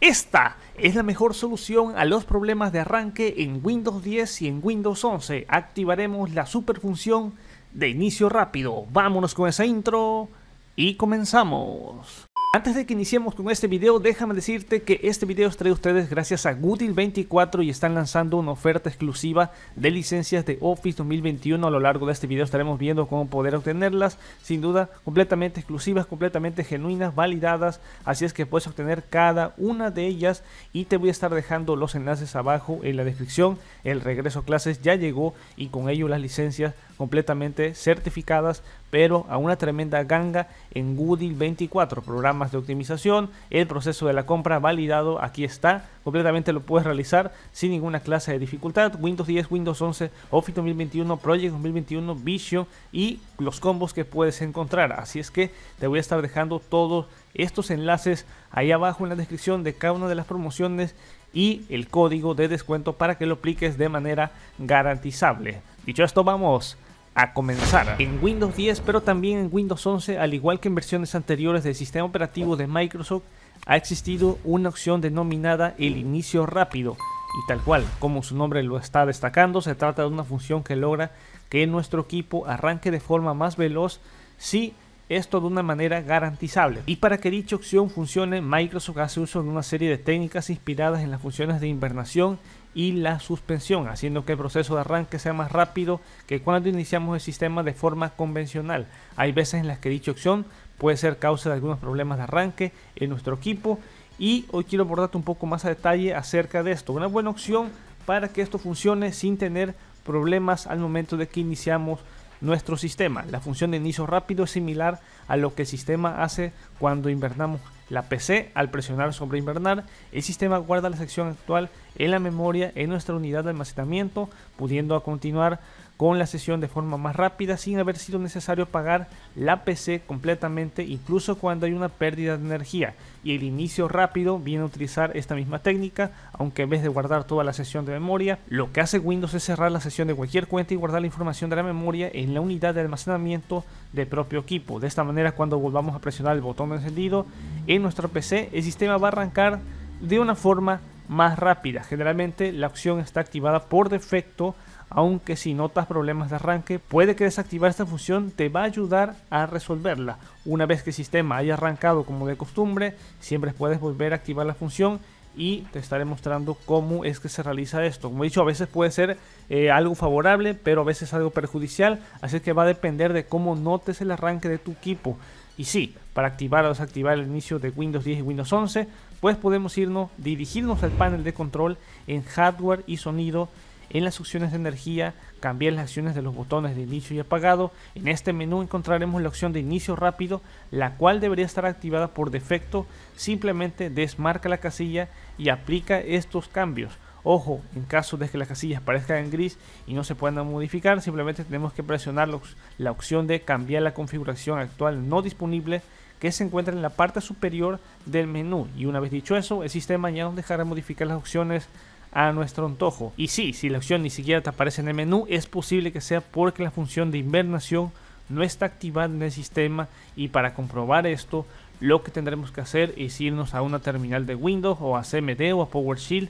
Esta es la mejor solución a los problemas de arranque en Windows 10 y en Windows 11. Activaremos la superfunción de inicio rápido. Vámonos con esa intro y comenzamos. Antes de que iniciemos con este video, déjame decirte que este video es traído a ustedes gracias a Goodil24 y están lanzando una oferta exclusiva de licencias de Office 2021. A lo largo de este video estaremos viendo cómo poder obtenerlas, sin duda completamente exclusivas, completamente genuinas, validadas, así es que puedes obtener cada una de ellas y te voy a estar dejando los enlaces abajo en la descripción. El regreso a clases ya llegó y con ello las licencias completamente certificadas pero a una tremenda ganga en Goodil 24, programas de optimización, el proceso de la compra validado, aquí está, completamente lo puedes realizar sin ninguna clase de dificultad, Windows 10, Windows 11, Office 2021, Project 2021, Vision y los combos que puedes encontrar, así es que te voy a estar dejando todos estos enlaces ahí abajo en la descripción de cada una de las promociones y el código de descuento para que lo apliques de manera garantizable. Dicho esto, vamos a comenzar en Windows 10 pero también en Windows 11 al igual que en versiones anteriores del sistema operativo de Microsoft ha existido una opción denominada el inicio rápido y tal cual como su nombre lo está destacando se trata de una función que logra que nuestro equipo arranque de forma más veloz si esto de una manera garantizable. Y para que dicha opción funcione, Microsoft hace uso de una serie de técnicas inspiradas en las funciones de invernación y la suspensión, haciendo que el proceso de arranque sea más rápido que cuando iniciamos el sistema de forma convencional. Hay veces en las que dicha opción puede ser causa de algunos problemas de arranque en nuestro equipo y hoy quiero abordarte un poco más a detalle acerca de esto. Una buena opción para que esto funcione sin tener problemas al momento de que iniciamos nuestro sistema. La función de inicio rápido es similar a lo que el sistema hace cuando invernamos la PC al presionar sobre invernar, el sistema guarda la sección actual en la memoria en nuestra unidad de almacenamiento, pudiendo continuar con la sesión de forma más rápida sin haber sido necesario pagar la PC completamente incluso cuando hay una pérdida de energía y el inicio rápido viene a utilizar esta misma técnica aunque en vez de guardar toda la sesión de memoria lo que hace Windows es cerrar la sesión de cualquier cuenta y guardar la información de la memoria en la unidad de almacenamiento del propio equipo de esta manera cuando volvamos a presionar el botón de encendido en nuestro PC el sistema va a arrancar de una forma más rápida generalmente la opción está activada por defecto aunque si notas problemas de arranque, puede que desactivar esta función te va a ayudar a resolverla. Una vez que el sistema haya arrancado como de costumbre, siempre puedes volver a activar la función y te estaré mostrando cómo es que se realiza esto. Como he dicho, a veces puede ser eh, algo favorable, pero a veces algo perjudicial, así que va a depender de cómo notes el arranque de tu equipo. Y sí, para activar o desactivar el inicio de Windows 10 y Windows 11, pues podemos irnos, dirigirnos al panel de control en hardware y sonido en las opciones de energía, cambiar las acciones de los botones de inicio y apagado. En este menú encontraremos la opción de inicio rápido, la cual debería estar activada por defecto. Simplemente desmarca la casilla y aplica estos cambios. Ojo, en caso de que las casillas aparezcan en gris y no se puedan modificar, simplemente tenemos que presionar la opción de cambiar la configuración actual no disponible que se encuentra en la parte superior del menú. Y una vez dicho eso, el sistema ya nos dejará modificar las opciones a nuestro antojo. Y si, si la opción ni siquiera te aparece en el menú, es posible que sea porque la función de invernación no está activada en el sistema y para comprobar esto, lo que tendremos que hacer es irnos a una terminal de Windows o a CMD o a PowerShell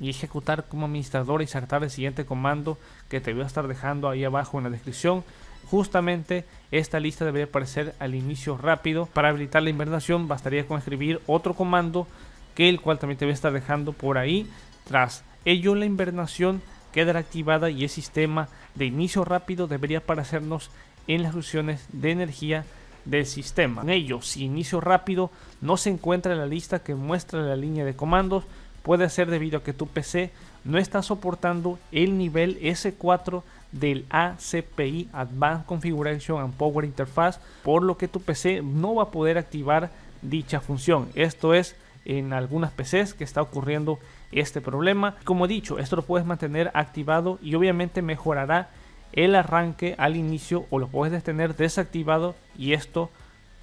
y ejecutar como administrador y saltar el siguiente comando que te voy a estar dejando ahí abajo en la descripción. Justamente esta lista debería aparecer al inicio rápido. Para habilitar la invernación bastaría con escribir otro comando que el cual también te voy a estar dejando por ahí. Tras ello, la invernación quedará activada y el sistema de inicio rápido debería aparecernos en las opciones de energía del sistema. En ello, si inicio rápido no se encuentra en la lista que muestra la línea de comandos, puede ser debido a que tu PC no está soportando el nivel S4 del ACPI Advanced Configuration and Power Interface, por lo que tu PC no va a poder activar dicha función. Esto es en algunas PCs que está ocurriendo este problema. Como dicho, esto lo puedes mantener activado y obviamente mejorará el arranque al inicio o lo puedes tener desactivado y esto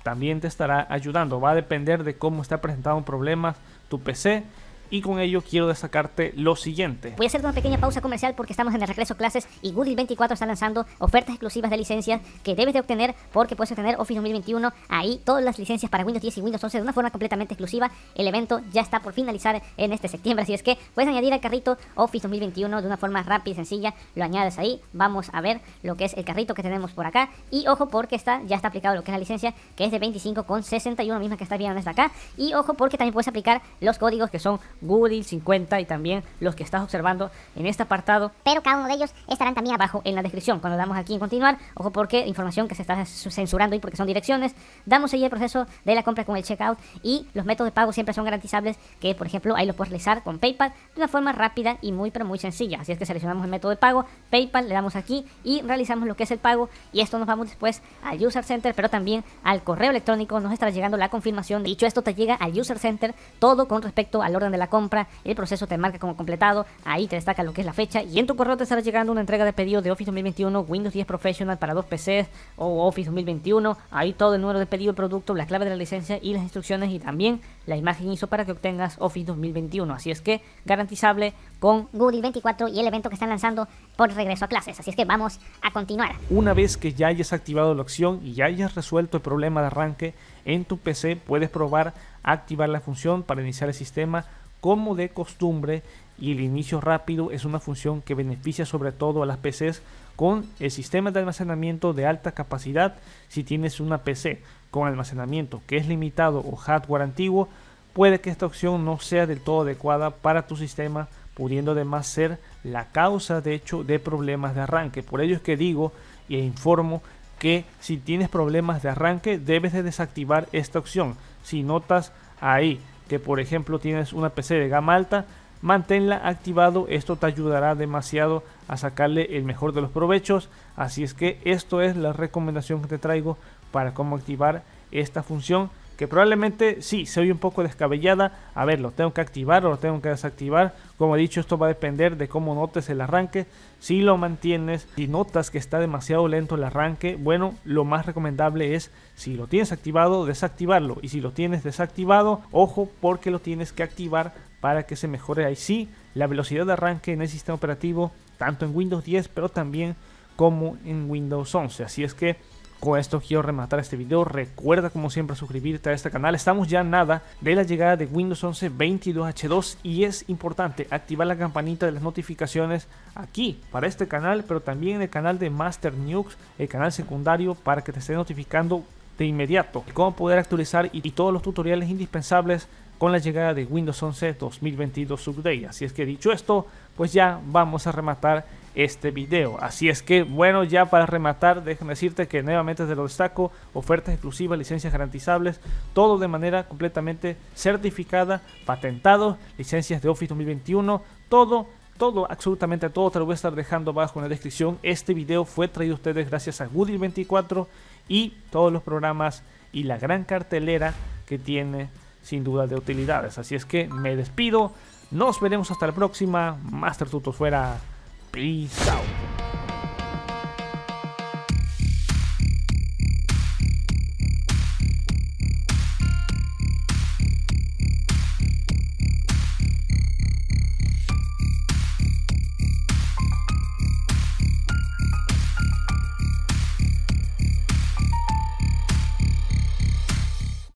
también te estará ayudando. Va a depender de cómo está presentado un problema tu PC y con ello quiero destacarte lo siguiente. Voy a hacer una pequeña pausa comercial porque estamos en el regreso a clases y Google 24 está lanzando ofertas exclusivas de licencias que debes de obtener porque puedes obtener Office 2021 ahí todas las licencias para Windows 10 y Windows 11 de una forma completamente exclusiva. El evento ya está por finalizar en este septiembre, así es que puedes añadir al carrito Office 2021 de una forma rápida y sencilla, lo añades ahí, vamos a ver lo que es el carrito que tenemos por acá y ojo porque está ya está aplicado lo que es la licencia que es de 25.61, con 61 misma que está viendo desde acá y ojo porque también puedes aplicar los códigos que son Google 50 y también los que estás observando en este apartado. Pero cada uno de ellos estarán también abajo en la descripción. Cuando damos aquí en continuar, ojo porque información que se está censurando y porque son direcciones, damos ahí el proceso de la compra con el checkout y los métodos de pago siempre son garantizables que, por ejemplo, ahí lo puedes realizar con PayPal de una forma rápida y muy pero muy sencilla. Así es que seleccionamos el método de pago, PayPal, le damos aquí y realizamos lo que es el pago y esto nos vamos después al User Center, pero también al correo electrónico nos estará llegando la confirmación. Dicho esto, te llega al User Center todo con respecto al orden de la compra, el proceso te marca como completado, ahí te destaca lo que es la fecha y en tu correo te estará llegando una entrega de pedido de Office 2021, Windows 10 Professional para dos PCs o Office 2021, ahí todo el número de pedido del producto, la clave de la licencia y las instrucciones y también la imagen ISO para que obtengas Office 2021, así es que garantizable con Google 24 y el evento que están lanzando por regreso a clases, así es que vamos a continuar. Una vez que ya hayas activado la opción y ya hayas resuelto el problema de arranque en tu PC, puedes probar activar la función para iniciar el sistema como de costumbre y el inicio rápido es una función que beneficia sobre todo a las PCs con el sistema de almacenamiento de alta capacidad si tienes una PC con almacenamiento que es limitado o hardware antiguo puede que esta opción no sea del todo adecuada para tu sistema pudiendo además ser la causa de hecho de problemas de arranque por ello es que digo e informo que si tienes problemas de arranque debes de desactivar esta opción si notas ahí que por ejemplo tienes una PC de gama alta, manténla activado, esto te ayudará demasiado a sacarle el mejor de los provechos, así es que esto es la recomendación que te traigo para cómo activar esta función que probablemente sí, se oye un poco descabellada. A ver, lo tengo que activar o lo tengo que desactivar. Como he dicho, esto va a depender de cómo notes el arranque. Si lo mantienes, y notas que está demasiado lento el arranque, bueno, lo más recomendable es si lo tienes activado, desactivarlo. Y si lo tienes desactivado, ojo, porque lo tienes que activar para que se mejore ahí sí la velocidad de arranque en el sistema operativo, tanto en Windows 10, pero también como en Windows 11. Así es que con esto quiero rematar este video. Recuerda como siempre suscribirte a este canal. Estamos ya nada de la llegada de Windows 11 22H2 y es importante activar la campanita de las notificaciones aquí para este canal, pero también en el canal de Master News, el canal secundario para que te esté notificando de inmediato y cómo poder actualizar y, todos los tutoriales indispensables con la llegada de Windows 11 2022 Update. Así es que dicho esto, pues ya vamos a rematar este video. Así es que, bueno, ya para rematar, déjenme decirte que nuevamente te lo destaco, ofertas exclusivas, licencias garantizables, todo de manera completamente certificada, patentado, licencias de Office 2021, todo todo, absolutamente todo, te lo voy a estar dejando abajo en la descripción. Este video fue traído a ustedes gracias a google 24 y todos los programas y la gran cartelera que tiene sin duda de utilidades. Así es que me despido. Nos veremos hasta la próxima. Master Tutos fuera. Peace out.